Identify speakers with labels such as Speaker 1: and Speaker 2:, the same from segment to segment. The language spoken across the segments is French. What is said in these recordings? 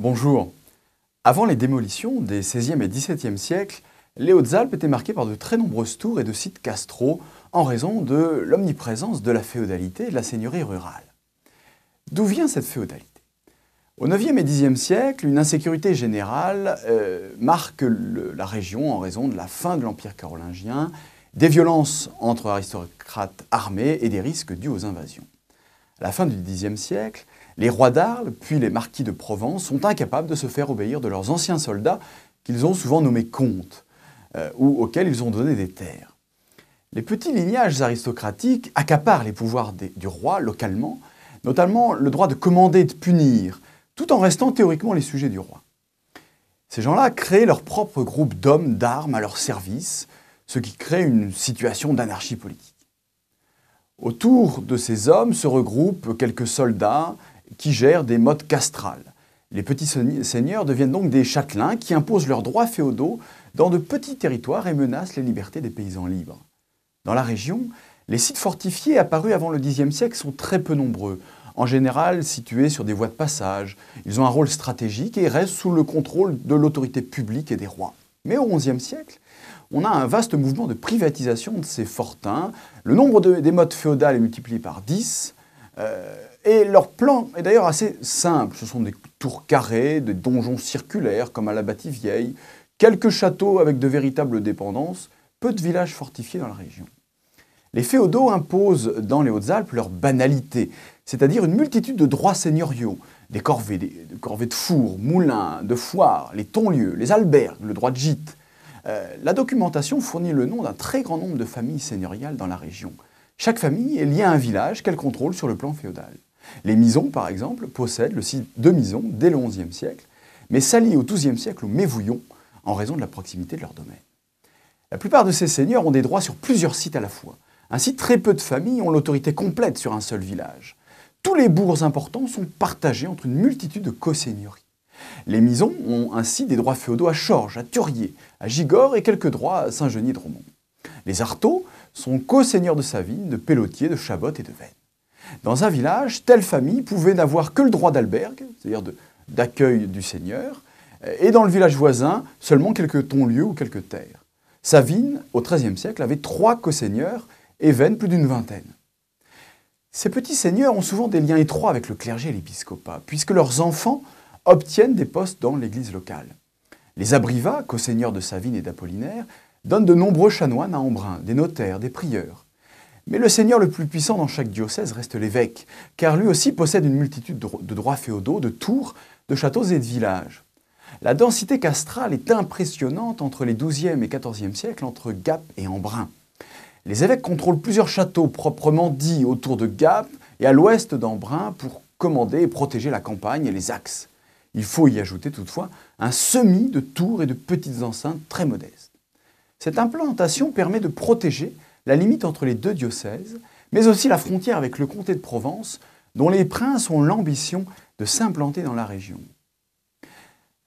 Speaker 1: Bonjour. Avant les démolitions des 16e et 17e siècles, les Hautes-Alpes étaient marquées par de très nombreuses tours et de sites castraux en raison de l'omniprésence de la féodalité et de la seigneurie rurale. D'où vient cette féodalité Au 9e et 10e siècle, une insécurité générale euh, marque la région en raison de la fin de l'Empire carolingien, des violences entre aristocrates armés et des risques dus aux invasions. À la fin du Xe siècle, les rois d'Arles, puis les marquis de Provence, sont incapables de se faire obéir de leurs anciens soldats, qu'ils ont souvent nommés comtes, euh, ou auxquels ils ont donné des terres. Les petits lignages aristocratiques accaparent les pouvoirs du roi localement, notamment le droit de commander et de punir, tout en restant théoriquement les sujets du roi. Ces gens-là créent leur propre groupe d'hommes d'armes à leur service, ce qui crée une situation d'anarchie politique. Autour de ces hommes se regroupent quelques soldats qui gèrent des modes castrales. Les petits seigneurs deviennent donc des châtelains qui imposent leurs droits féodaux dans de petits territoires et menacent les libertés des paysans libres. Dans la région, les sites fortifiés apparus avant le Xe siècle sont très peu nombreux, en général situés sur des voies de passage. Ils ont un rôle stratégique et restent sous le contrôle de l'autorité publique et des rois. Mais au XIe siècle, on a un vaste mouvement de privatisation de ces fortins. Le nombre des modes féodales est multiplié par 10, euh, et leur plan est d'ailleurs assez simple. Ce sont des tours carrées, des donjons circulaires comme à la Bâtie-Vieille, quelques châteaux avec de véritables dépendances, peu de villages fortifiés dans la région. Les féodaux imposent dans les Hautes-Alpes leur banalité, c'est-à-dire une multitude de droits seigneuriaux, des corvées, de four, moulins, de foires, les tonlieux, les albergues, le droit de gîte. Euh, la documentation fournit le nom d'un très grand nombre de familles seigneuriales dans la région. Chaque famille est liée à un village qu'elle contrôle sur le plan féodal. Les Misons, par exemple, possèdent le site de Mison dès le XIe siècle, mais s'allient au XIIe siècle aux Mévouillons en raison de la proximité de leur domaine. La plupart de ces seigneurs ont des droits sur plusieurs sites à la fois. Ainsi, très peu de familles ont l'autorité complète sur un seul village. Tous les bourgs importants sont partagés entre une multitude de co-seigneuries. Les Misons ont ainsi des droits féodaux à Chorges, à Turier, à Gigors et quelques droits à saint genis de romont les Artauds sont co-seigneurs de Savine, de Pellotier, de Chabot et de Vennes. Dans un village, telle famille pouvait n'avoir que le droit d'albergue, c'est-à-dire d'accueil du seigneur, euh, et dans le village voisin, seulement quelques tonlieux ou quelques terres. Savine, au XIIIe siècle, avait trois co-seigneurs et Vennes plus d'une vingtaine. Ces petits seigneurs ont souvent des liens étroits avec le clergé et l'épiscopat, puisque leurs enfants obtiennent des postes dans l'église locale. Les Abrivas, co-seigneurs de Savine et d'Apollinaire, donne de nombreux chanoines à Embrun, des notaires, des prieurs. Mais le seigneur le plus puissant dans chaque diocèse reste l'évêque, car lui aussi possède une multitude de droits féodaux, de tours, de châteaux et de villages. La densité castrale est impressionnante entre les XIIe et XIVe siècles, entre Gap et Embrun. Les évêques contrôlent plusieurs châteaux proprement dits autour de Gap et à l'ouest d'Embrun pour commander et protéger la campagne et les axes. Il faut y ajouter toutefois un semi de tours et de petites enceintes très modestes. Cette implantation permet de protéger la limite entre les deux diocèses, mais aussi la frontière avec le comté de Provence, dont les princes ont l'ambition de s'implanter dans la région.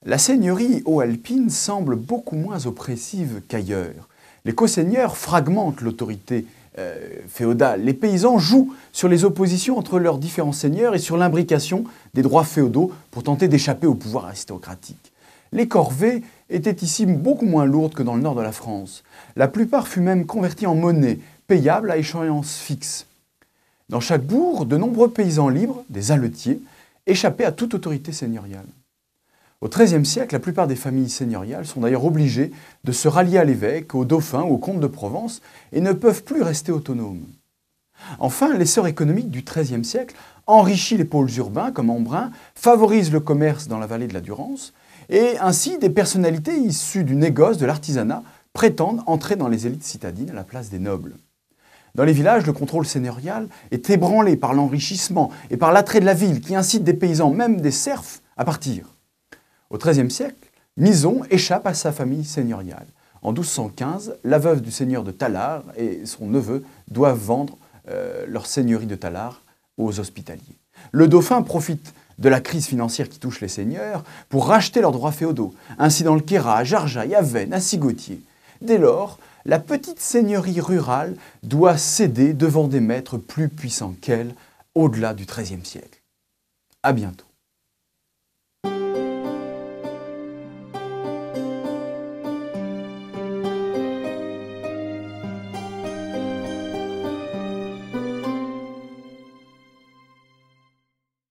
Speaker 1: La seigneurie haut-alpine semble beaucoup moins oppressive qu'ailleurs. Les co-seigneurs fragmentent l'autorité euh, féodale. Les paysans jouent sur les oppositions entre leurs différents seigneurs et sur l'imbrication des droits féodaux pour tenter d'échapper au pouvoir aristocratique les corvées étaient ici beaucoup moins lourdes que dans le nord de la France. La plupart fut même converties en monnaie, payable à échéance fixe. Dans chaque bourg, de nombreux paysans libres, des aletiers, échappaient à toute autorité seigneuriale. Au XIIIe siècle, la plupart des familles seigneuriales sont d'ailleurs obligées de se rallier à l'évêque, au dauphin ou au comte de Provence et ne peuvent plus rester autonomes. Enfin, l'essor économique du XIIIe siècle enrichit les pôles urbains comme Embrun, favorise le commerce dans la vallée de la Durance, et ainsi, des personnalités issues du négoce, de l'artisanat, prétendent entrer dans les élites citadines à la place des nobles. Dans les villages, le contrôle seigneurial est ébranlé par l'enrichissement et par l'attrait de la ville qui incite des paysans, même des serfs, à partir. Au XIIIe siècle, Mison échappe à sa famille seigneuriale. En 1215, la veuve du seigneur de Talard et son neveu doivent vendre euh, leur seigneurie de Talard aux hospitaliers. Le dauphin profite de la crise financière qui touche les seigneurs pour racheter leurs droits féodaux, ainsi dans le Kéra, à Jarjaï, à Veynes, à Sigotier. Dès lors, la petite seigneurie rurale doit céder devant des maîtres plus puissants qu'elle au-delà du XIIIe siècle. À bientôt.